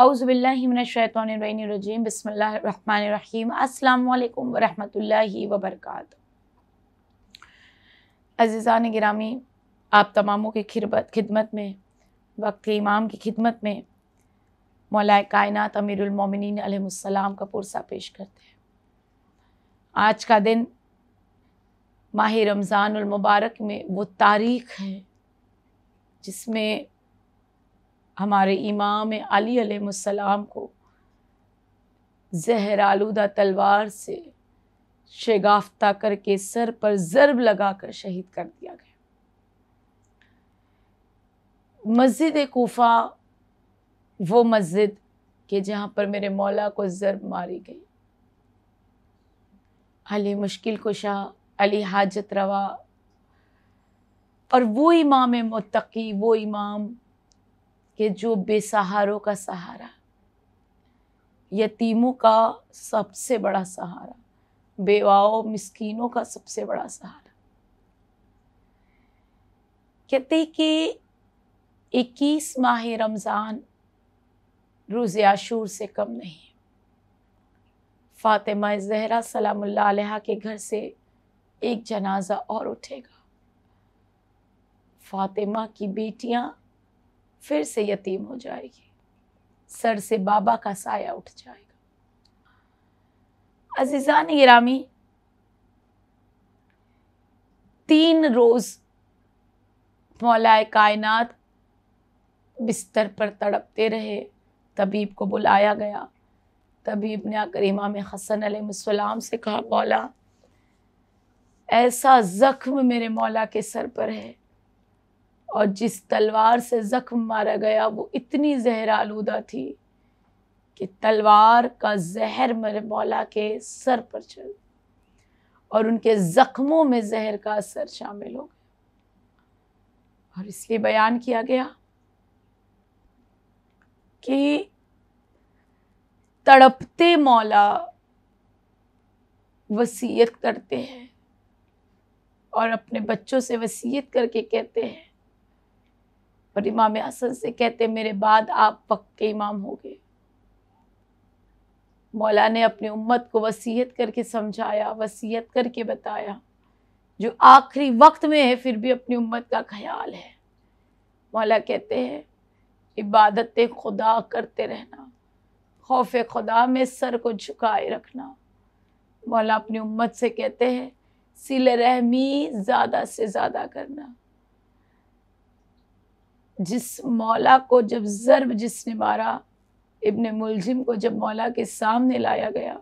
अउज़बिल्लिमिनशैतरजीम बसमीम अल्लाम वरहमल वबरक अज़ीज़ान गिरामी आप तमामों की खिरबत खिदमत में वक्त के इमाम की खिदमत में मौलाए कायन अमीरमिन आलम का पुरसा पेश करते हैं आज का दिन माह रमज़ान मुबारक में वो तारीख़ है जिसमें हमारे इमाम अली सलाम को जहर आलूदा तलवार से शेगाफ्ता करके सर पर ज़रब लगाकर शहीद कर दिया गया मस्जिद कोफ़ा वो मस्जिद कि जहाँ पर मेरे मौला को ज़रब मारी गई अली मुश्किल कुशा अली हाजत रवा और वो इमाम मतकी वो इमाम कि जो बेसहारों का सहारा यतीमों का सबसे बड़ा सहारा बेवाओं मिस्कीनों का सबसे बड़ा सहारा कहते कि 21 माह रमज़ान रोज़ आशूर से कम नहीं फ़ातिमा जहरा सलामुल्लाह के घर से एक जनाजा और उठेगा फ़ातिमा की बेटियां फिर से यतीम हो जाएगी सर से बाबा का साया उठ जाएगा अजीज़ान गिरामी तीन रोज़ मौलाए कायनात बिस्तर पर तड़पते रहे तबीब को बुलाया गया तबीब ने आकर इमाम हसन अलैहिस्सलाम से कहा मौला ऐसा ज़ख्म मेरे मौला के सर पर है और जिस तलवार से ज़ख्म मारा गया वो इतनी जहर आलूदा थी कि तलवार का जहर मेरे मौला के सर पर चल और उनके ज़ख्मों में जहर का असर शामिल हो गया और इसलिए बयान किया गया कि तड़पते मौला वसीयत करते हैं और अपने बच्चों से वसीयत करके कहते हैं पर इमाम हसन से कहते मेरे बाद आप वक्त के इमाम हो गए मौला ने अपनी उम्मत को वसीयत करके समझाया वसीयत करके बताया जो आखिरी वक्त में है फिर भी अपनी उम्मत का ख्याल है मौला कहते हैं इबादत खुदा करते रहना खौफ खुदा में सर को झुकाए रखना मौला अपनी उम्मत से कहते हैं सिल रहमी ज़्यादा से ज़्यादा करना जिस मौला को जब ज़रब जिसने मारा इबन मुलजिम को जब मौला के सामने लाया गया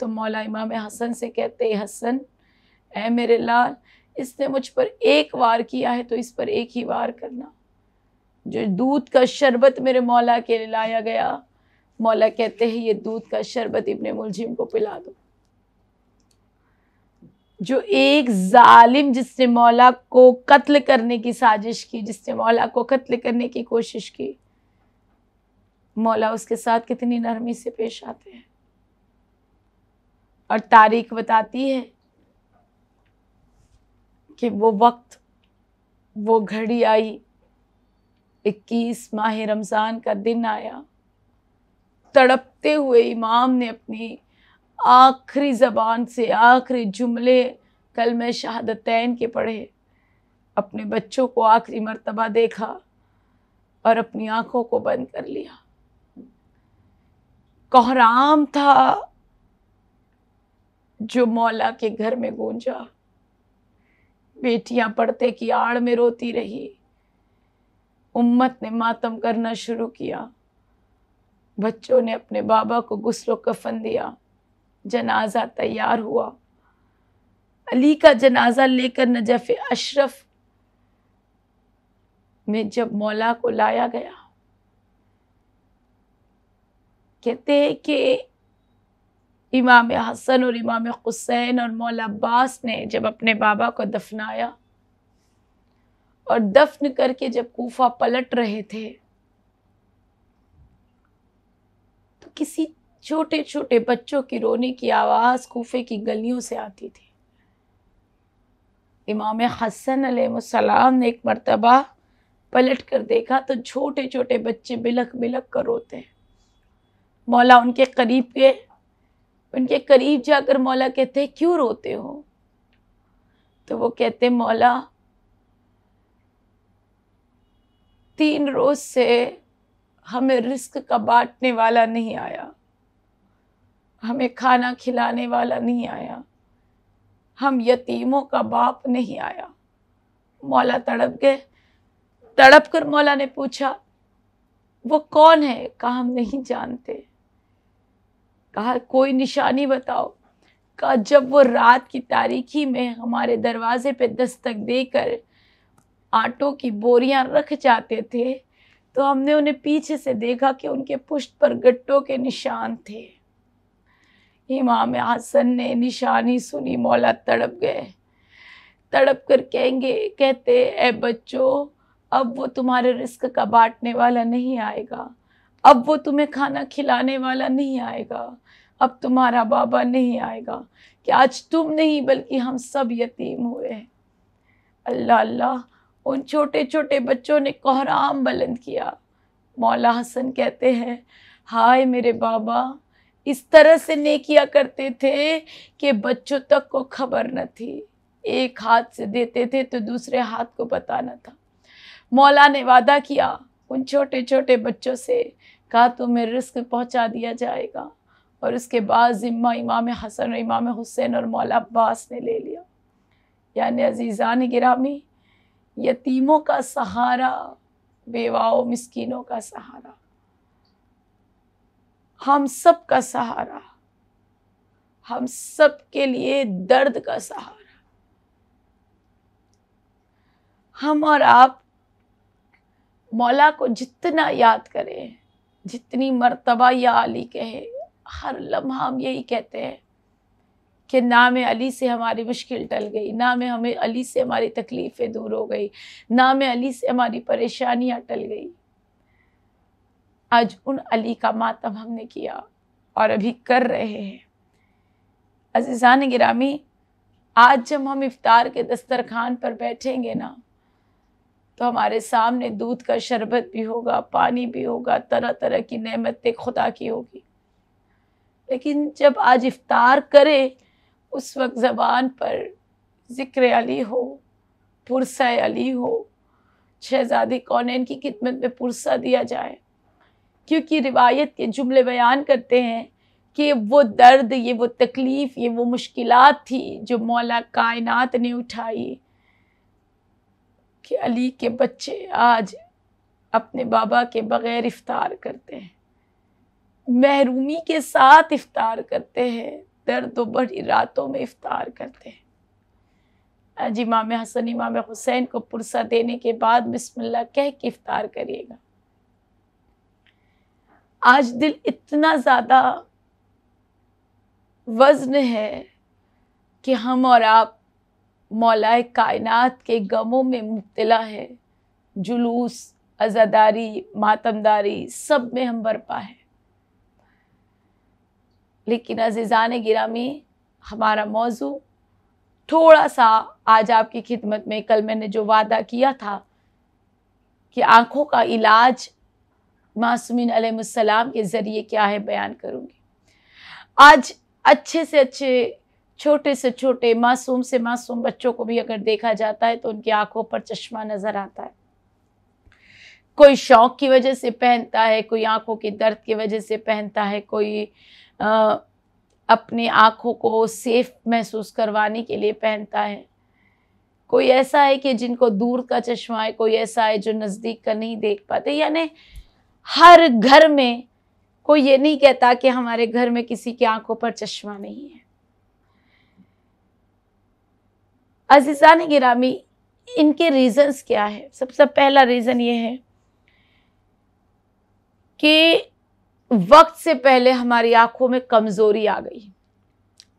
तो मौला इमाम हसन से कहते हसन ए मेरे लाल इसने मुझ पर एक वार किया है तो इस पर एक ही वार करना जो दूध का शरबत मेरे मौला के लिए लाया गया मौला कहते हैं ये दूध का शरबत इबन मुलजिम को पिला दो जो एक जालिम जिसने मौला को कत्ल करने की साजिश की जिसने मौला को कत्ल करने की कोशिश की मौला उसके साथ कितनी नरमी से पेश आते हैं और तारीख बताती है कि वो वक्त वो घड़ी आई इक्कीस माह रमज़ान का दिन आया तड़पते हुए इमाम ने अपनी आखिरी ज़बान से आखिरी जुमले कल मैं शहादतैन के पढ़े अपने बच्चों को आखिरी मर्तबा देखा और अपनी आँखों को बंद कर लिया कोहराम था जो मौला के घर में गूंजा बेटियां पढ़ते की आड़ में रोती रही उम्मत ने मातम करना शुरू किया बच्चों ने अपने बाबा को गुस्लो कफन दिया जनाजा तैयार हुआ अली का जनाजा लेकर नजफ़ अशरफ में जब मौला को लाया गया कहते हैं कि इमाम हसन और इमाम हुसैन और मौला अब्बास ने जब अपने बाबा को दफनाया और दफन करके जब कोफा पलट रहे थे तो किसी छोटे छोटे बच्चों की रोने की आवाज़ कूफे की गलियों से आती थी इमाम हसन अलैहिस्सलाम ने एक मरतबा पलट कर देखा तो छोटे छोटे बच्चे बिलख बिलख कर रोते हैं मौला उनके करीब गए उनके करीब जाकर मौला कहते हैं क्यों रोते हो तो वो कहते मौला तीन रोज़ से हमें रिस्क का बांटने वाला नहीं आया हमें खाना खिलाने वाला नहीं आया हम यतीमों का बाप नहीं आया मौला तड़प गए तड़प कर मौला ने पूछा वो कौन है कहा हम नहीं जानते कहा कोई निशानी बताओ कहा जब वो रात की तारीखी में हमारे दरवाजे पे दस्तक देकर आटों की बोरियां रख जाते थे तो हमने उन्हें पीछे से देखा कि उनके पुष्ट पर गट्टों के निशान थे इमाम हसन ने निशानी सुनी मौला तड़प गए तड़प कर कहेंगे कहते ए बच्चों अब वो तुम्हारे रिस्क का बांटने वाला नहीं आएगा अब वो तुम्हें खाना खिलाने वाला नहीं आएगा अब तुम्हारा बाबा नहीं आएगा कि आज तुम नहीं बल्कि हम सब यतीम हुए हैं अल्लाह अल्लाह उन छोटे छोटे बच्चों ने कोहराम बुलंद किया मौला हसन कहते हैं हाय मेरे बाबा इस तरह से नहीं किया करते थे कि बच्चों तक को खबर न थी एक हाथ से देते थे तो दूसरे हाथ को बताना था मौला ने वादा किया उन छोटे छोटे बच्चों से कहा तुम्हें रिस्क पहुंचा दिया जाएगा और उसके बाद ज़िम्मा इमाम हसन और इमाम हुसैन और मौला अब्बास ने ले लिया यानि अजीज़ान गिरामी यतीमों का सहारा बेवाओं मिसकिनों का सहारा हम सब का सहारा हम सब के लिए दर्द का सहारा हम और आप मौला को जितना याद करें जितनी मर्तबा या अली कहे हर लम्हा हम यही कहते हैं कि ना में अली से हमारी मुश्किल टल गई ना में हमें अली से हमारी तकलीफ़ें दूर हो गई ना में अली से हमारी परेशानियां टल गई आज उन अली का मातम हमने किया और अभी कर रहे हैं अजीज़ान गिरामी आज जब हम इफ़ार के दस्तरखान पर बैठेंगे ना तो हमारे सामने दूध का शरबत भी होगा पानी भी होगा तरह तरह की नमतें खुदा की होगी लेकिन जब आज इफ़ार करें उस वक्त ज़बान पर ज़िक्र अली हो पुरसा अली हो शहजादी कौन की खिदमत में पुरसा दिया जाए क्योंकि रिवायत के जुमले बयान करते हैं कि वो दर्द ये वो तकलीफ़ ये वो मुश्किल थी जो मौला कायनात ने उठाई कि अली के बच्चे आज अपने बाबा के बग़ैर इफ़ार करते हैं महरूमी के साथ इफ़ार करते हैं दर्द बड़ी रातों में इफ़ार करते हैं जी इमाम हसन इमाम हुसैन को पुरसा देने के बाद बिस्मिल्लाह कह के इफ़ार करिएगा आज दिल इतना ज़्यादा वज़न है कि हम और आप मौलाए कायनात के गमों में मुबतला है जुलूस आज़ादारी मातमदारी सब में हम बरपा है लेकिन अजीज़ान गिरामी हमारा मौजू थोड़ा सा आज आपकी खिदमत में कल मैंने जो वादा किया था कि आँखों का इलाज मासूमिन अलैहिस्सलाम के ज़रिए क्या है बयान करूँगी आज अच्छे से अच्छे छोटे से छोटे मासूम से मासूम बच्चों को भी अगर देखा जाता है तो उनकी आंखों पर चश्मा नज़र आता है कोई शौक की वजह से पहनता है कोई आंखों के दर्द की वजह से पहनता है कोई आ, अपने आंखों को सेफ महसूस करवाने के लिए पहनता है कोई ऐसा है कि जिनको दूर का चश्मा है कोई ऐसा है जो नज़दीक का नहीं देख पाते यानी हर घर में कोई ये नहीं कहता कि हमारे घर में किसी की आंखों पर चश्मा नहीं है अजीज़ा ने गिरामी इनके रीज़न्स क्या है सबसे पहला रीज़न ये है कि वक्त से पहले हमारी आंखों में कमज़ोरी आ गई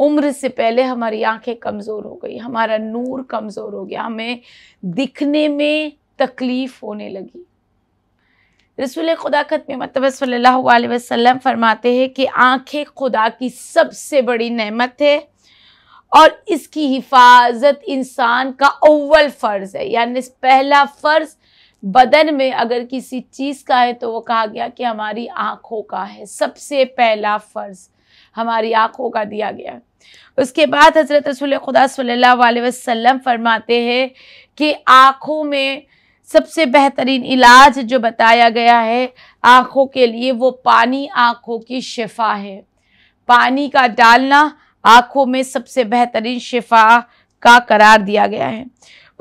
उम्र से पहले हमारी आंखें कमज़ोर हो गई हमारा नूर कमज़ोर हो गया हमें दिखने में तकलीफ़ होने लगी रसूल खुदा ख़त में मतलब वसल्लम फरमाते हैं कि आंखें खुदा की सबसे बड़ी नेमत है और इसकी हिफाजत इंसान का अव्वल फ़र्ज़ है यानी पहला फ़र्ज़ बदन में अगर किसी चीज़ का है तो वो कहा गया कि हमारी आँखों का है सबसे पहला फ़र्ज़ हमारी आँखों का दिया गया उसके बाद हज़रत रसूल खुदा सल्ला वसम फरमाते हैं कि आँखों में सबसे बेहतरीन इलाज जो बताया गया है आँखों के लिए वो पानी आँखों की शिफा है पानी का डालना आँखों में सबसे बेहतरीन शिफा का करार दिया गया है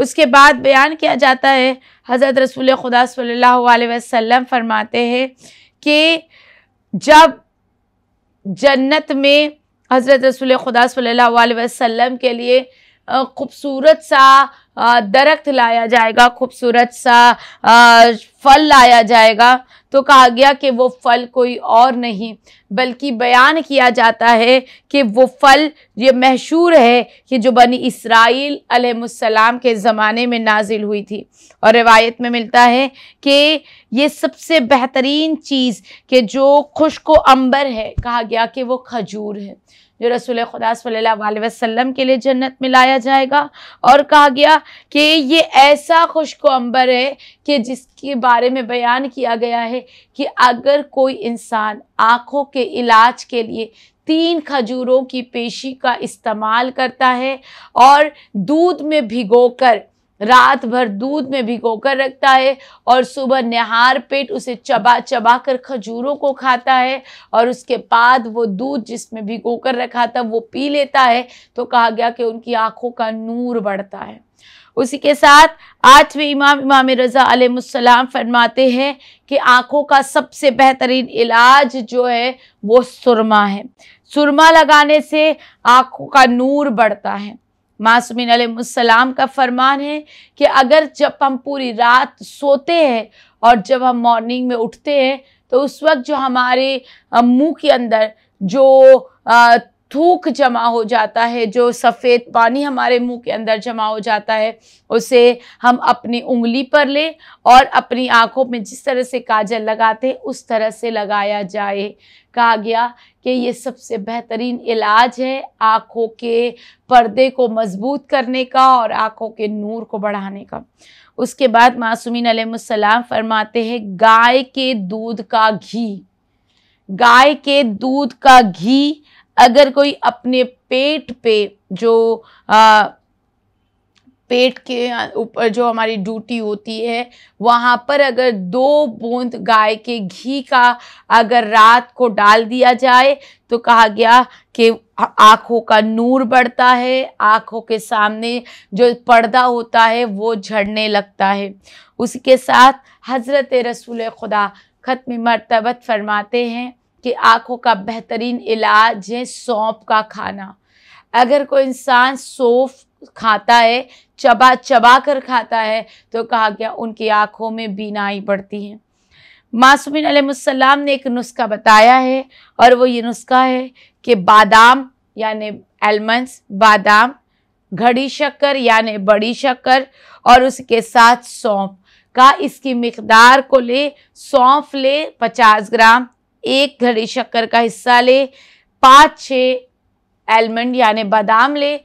उसके बाद बयान किया जाता है हज़रत रसूल खुदा सल्लल्लाहु अलैहि वसल्लम फरमाते हैं कि जब जन्नत में हज़रत रसूल खुदा सल्लल्लाहु अलैहि वसल्लम के लिए खूबसूरत सा दरख्त लाया जाएगा खूबसूरत सा फल लाया जाएगा तो कहा गया कि वो फल कोई और नहीं बल्कि बयान किया जाता है कि वो फल ये मशहूर है कि जो बनी इसराइल अलैहिस्सलाम के ज़माने में नाजिल हुई थी और रिवायत में मिलता है कि ये सबसे बेहतरीन चीज़ के जो खुश्क अंबर है कहा गया कि वो खजूर है जो रसूल खुदा सल्लल्लाहु अलैहि वसल्लम के लिए जन्नत में लाया जाएगा और कहा गया कि ये ऐसा खुश्क अम्बर है कि जिसके बारे में बयान किया गया है कि अगर कोई इंसान आँखों के इलाज के लिए तीन खजूरों की पेशी का इस्तेमाल करता है और दूध में भिगोकर रात भर दूध में भिगोकर रखता है और सुबह निहार पेट उसे चबा चबा कर खजूरों को खाता है और उसके बाद वो दूध जिसमें भिगोकर रखा था वो पी लेता है तो कहा गया कि उनकी आंखों का नूर बढ़ता है उसी के साथ आठवें इमाम इमाम रज़ा आलमसलाम फरमाते हैं कि आँखों का सबसे बेहतरीन इलाज जो है वो सुरमा है सुरमा लगाने से आँखों का नूर बढ़ता है मासूमिन सलाम का फरमान है कि अगर जब हम पूरी रात सोते हैं और जब हम मॉर्निंग में उठते हैं तो उस वक्त जो हमारे मुंह के अंदर जो थूक जमा हो जाता है जो सफ़ेद पानी हमारे मुंह के अंदर जमा हो जाता है उसे हम अपनी उंगली पर ले और अपनी आँखों में जिस तरह से काजल लगाते उस तरह से लगाया जाए कहा गया कि ये सबसे बेहतरीन इलाज है आँखों के पर्दे को मजबूत करने का और आँखों के नूर को बढ़ाने का उसके बाद मासूमिन अलैहिस्सलाम फरमाते हैं गाय के दूध का घी गाय के दूध का घी अगर कोई अपने पेट पे जो आ, पेट के ऊपर जो हमारी ड्यूटी होती है वहाँ पर अगर दो बूंद गाय के घी का अगर रात को डाल दिया जाए तो कहा गया कि आँखों का नूर बढ़ता है आँखों के सामने जो पर्दा होता है वो झड़ने लगता है उसके साथ हज़रत रसूल खुदा ख़त्म मरतबत फरमाते हैं कि आँखों का बेहतरीन इलाज है सौंप का खाना अगर कोई इंसान सौंफ खाता है चबा चबा कर खाता है तो कहा गया उनकी आँखों में बीनाई पड़ती है मासूमिन अलैहिस्सलाम ने एक नुस्खा बताया है और वो ये नुस्खा है कि बादाम यानि एलमंड्स बादाम घड़ी शक्कर यानि बड़ी शक्कर और उसके साथ सौंफ का इसकी मकदार को ले सौंफ ले 50 ग्राम एक घड़ी शक्कर का हिस्सा ले पाँच छः एलमंड यानी बादाम ले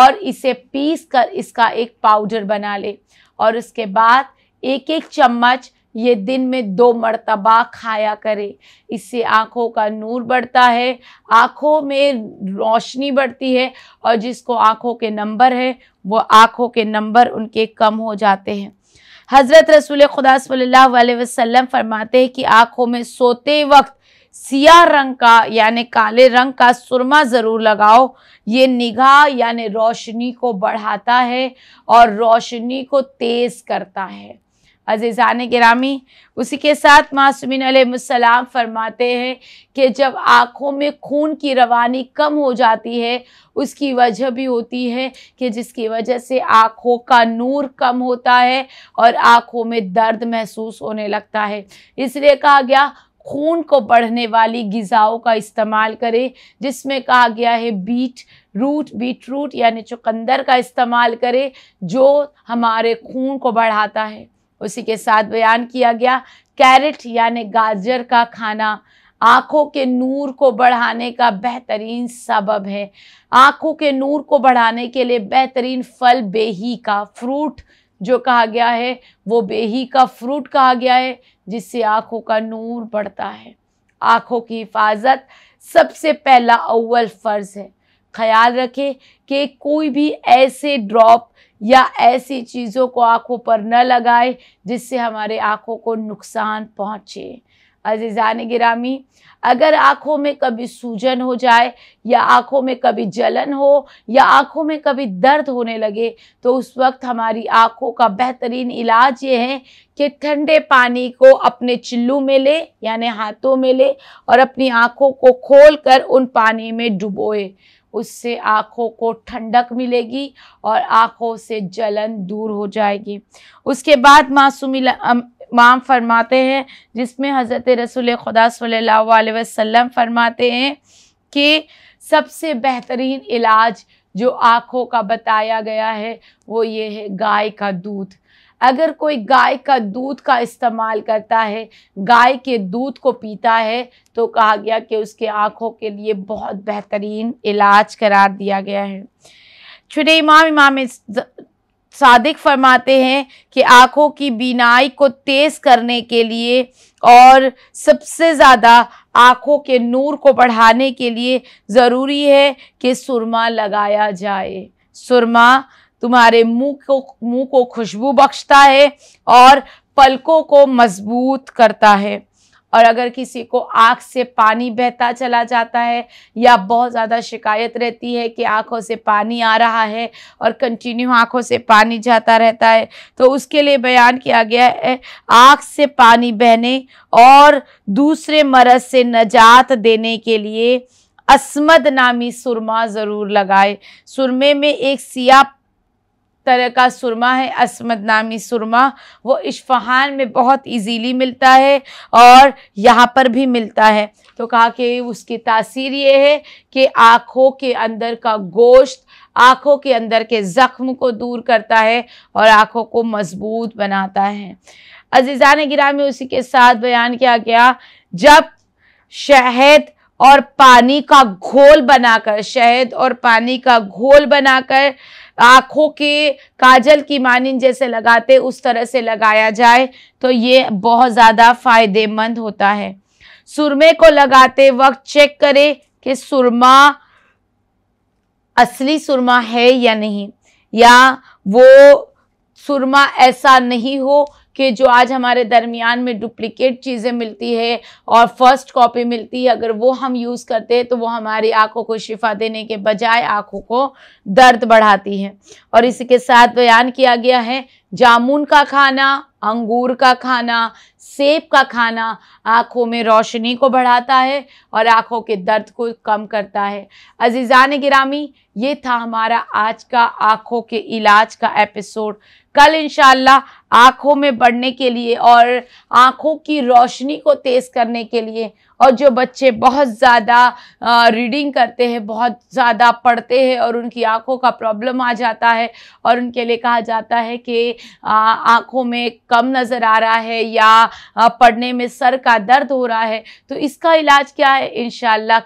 और इसे पीस कर इसका एक पाउडर बना ले और उसके बाद एक एक चम्मच ये दिन में दो मरतबा खाया करे इससे आँखों का नूर बढ़ता है आँखों में रोशनी बढ़ती है और जिसको आँखों के नंबर है वो आँखों के नंबर उनके कम हो जाते हैं हज़रत रसूल खुदा सल्लल्लाहु अलैहि वसल्लम फरमाते हैं कि आँखों में सोते वक्त सिया रंग का यानि काले रंग का सुरमा ज़रूर लगाओ ये निगाह यानि रोशनी को बढ़ाता है और रोशनी को तेज़ करता है अजीज़ान गिरामी उसी के साथ मासूमिन फरमाते हैं कि जब आँखों में खून की रवानी कम हो जाती है उसकी वजह भी होती है कि जिसकी वजह से आँखों का नूर कम होता है और आँखों में दर्द महसूस होने लगता है इसलिए कहा गया खून को बढ़ने वाली गिजाओं का इस्तेमाल करें जिसमें कहा गया है बीट रूट बीट रूट यानी चुकंदर का इस्तेमाल करें जो हमारे खून को बढ़ाता है उसी के साथ बयान किया गया कैरेट यानी गाजर का खाना आँखों के नूर को बढ़ाने का बेहतरीन सबब है आँखों के नूर को बढ़ाने के लिए बेहतरीन फल बेही का फ्रूट जो कहा गया है वो बेही का फ्रूट कहा गया है जिससे आँखों का नूर बढ़ता है आँखों की हिफाजत सबसे पहला अव्वल फ़र्ज़ है ख्याल रखें कि कोई भी ऐसे ड्रॉप या ऐसी चीज़ों को आँखों पर न लगाए जिससे हमारे आँखों को नुकसान पहुँचे अजीज़ान गिरामी अगर आँखों में कभी सूजन हो जाए या आँखों में कभी जलन हो या आँखों में कभी दर्द होने लगे तो उस वक्त हमारी आँखों का बेहतरीन इलाज ये है कि ठंडे पानी को अपने चिल्लू में ले यानि हाथों में ले और अपनी आँखों को खोल कर उन पानी में डुबोए उससे आँखों को ठंडक मिलेगी और आँखों से जलन दूर हो जाएगी उसके बाद मासूमी इमाम फरमाते हैं जिसमें हज़रत रसूल खुदा सल्ला वसम फरमाते हैं कि सबसे बेहतरीन इलाज जो आँखों का बताया गया है वो ये है गाय का दूध अगर कोई गाय का दूध का इस्तेमाल करता है गाय के दूध को पीता है तो कहा गया कि उसके आँखों के लिए बहुत बेहतरीन इलाज करार दिया गया है छोटे इमाम इमाम सादिक फरमाते हैं कि आँखों की बीनाई को तेज़ करने के लिए और सबसे ज़्यादा आँखों के नूर को बढ़ाने के लिए ज़रूरी है कि सुरमा लगाया जाए सुरमा तुम्हारे मुंह को मुंह को खुशबू बख्शता है और पलकों को मजबूत करता है और अगर किसी को आँख से पानी बहता चला जाता है या बहुत ज़्यादा शिकायत रहती है कि आँखों से पानी आ रहा है और कंटिन्यू आँखों से पानी जाता रहता है तो उसके लिए बयान किया गया है आँख से पानी बहने और दूसरे मरज से नजात देने के लिए असमद नामी सुरमा ज़रूर लगाए सुरमे में एक सिया तरह का सुरमा है असमद नामी सुरमा वो इशफ़हान में बहुत इजीली मिलता है और यहाँ पर भी मिलता है तो कहा कि उसकी तासीर ये है कि आँखों के अंदर का गोश्त आँखों के अंदर के ज़ख्म को दूर करता है और आँखों को मजबूत बनाता है अजीज़ान गिरा में उसी के साथ बयान किया गया जब शहद और पानी का घोल बनाकर शहद और पानी का घोल बनाकर आँखों के काजल की मानिन जैसे लगाते उस तरह से लगाया जाए तो ये बहुत ज़्यादा फायदेमंद होता है सुरमे को लगाते वक्त चेक करें कि सुरमा असली सुरमा है या नहीं या वो सुरमा ऐसा नहीं हो कि जो आज हमारे दरमियान में डुप्लिकेट चीज़ें मिलती है और फर्स्ट कॉपी मिलती है अगर वो हम यूज़ करते हैं तो वो हमारी आँखों को शिफा देने के बजाय आँखों को दर्द बढ़ाती है और इसी के साथ बयान किया गया है जामुन का खाना अंगूर का खाना सेब का खाना आँखों में रोशनी को बढ़ाता है और आँखों के दर्द को कम करता है ने गिरामी ये था हमारा आज का आँखों के इलाज का एपिसोड कल इनशाला आँखों में बढ़ने के लिए और आँखों की रोशनी को तेज़ करने के लिए और जो बच्चे बहुत ज़्यादा रीडिंग करते हैं बहुत ज़्यादा पढ़ते हैं और उनकी आँखों का प्रॉब्लम आ जाता है और उनके लिए कहा जाता है कि आँखों में कम नज़र आ रहा है या पढ़ने में सर का दर्द हो रहा है तो इसका इलाज क्या है इन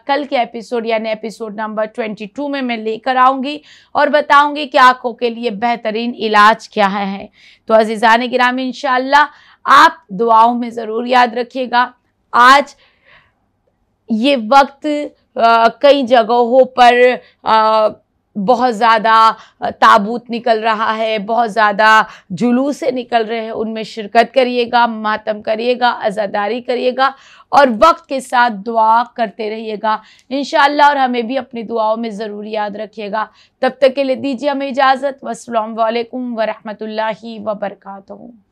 कल के एपिसोड यानी एपिसोड नंबर ट्वेंटी में मैं ले लेकर आऊँगी और बताऊँगी कि आँखों के लिए बेहतरीन इलाज क्या है तो अजीज़ान गिरामी इन आप दुआओं में ज़रूर याद रखिएगा आज ये वक्त कई जगहों पर आ, बहुत ज़्यादा ताबूत निकल रहा है बहुत ज़्यादा जुलूस निकल रहे हैं उनमें शिरकत करिएगा मातम करिएगा आज़ादारी करिएगा और वक्त के साथ दुआ करते रहिएगा इन और हमें भी अपनी दुआओं में ज़रूर याद रखिएगा तब तक के लिए दीजिए हमें इजाज़त वसलम वरहमल वरक